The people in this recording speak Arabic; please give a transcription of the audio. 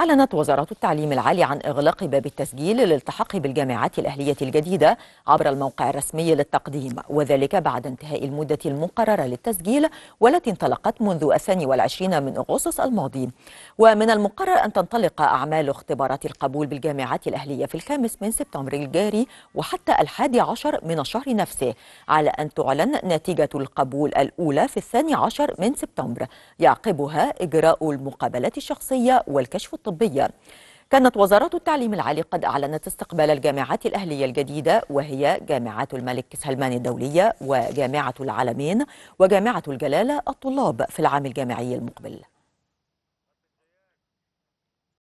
أعلنت وزارة التعليم العالي عن إغلاق باب التسجيل للالتحاق بالجامعات الأهلية الجديدة عبر الموقع الرسمي للتقديم وذلك بعد انتهاء المدة المقررة للتسجيل والتي انطلقت منذ الثاني والعشرين من أغسطس الماضي ومن المقرر أن تنطلق أعمال اختبارات القبول بالجامعات الأهلية في الخامس من سبتمبر الجاري وحتى الحادي عشر من الشهر نفسه على أن تعلن نتيجة القبول الأولى في الثاني عشر من سبتمبر يعقبها إجراء المقابلات الشخصية والكشف الطبي الطبية كانت وزارة التعليم العالي قد أعلنت استقبال الجامعات الأهلية الجديدة وهي جامعة الملك سلمان الدولية وجامعة العالمين وجامعة الجلالة الطلاب في العام الجامعي المقبل